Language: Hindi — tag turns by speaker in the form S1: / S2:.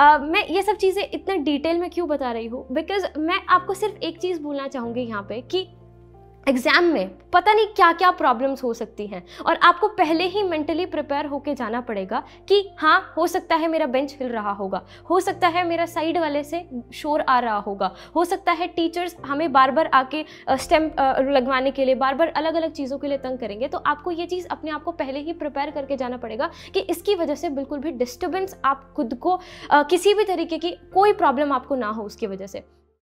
S1: uh, मैं ये सब चीज़ें इतना डिटेल में क्यों बता रही हूँ बिकॉज मैं आपको सिर्फ एक चीज़ बोलना चाहूँगी यहाँ पे कि एग्ज़ाम में पता नहीं क्या क्या प्रॉब्लम्स हो सकती हैं और आपको पहले ही मेंटली प्रिपेयर होके जाना पड़ेगा कि हाँ हो सकता है मेरा बेंच हिल रहा होगा हो सकता है मेरा साइड वाले से शोर आ रहा होगा हो सकता है टीचर्स हमें बार बार आके स्टेम लगवाने के लिए बार बार अलग अलग चीज़ों के लिए तंग करेंगे तो आपको ये चीज़ अपने आप को पहले ही प्रिपेयर करके जाना पड़ेगा कि इसकी वजह से बिल्कुल भी डिस्टर्बेंस आप खुद को किसी भी तरीके की कोई प्रॉब्लम आपको ना हो उसकी वजह से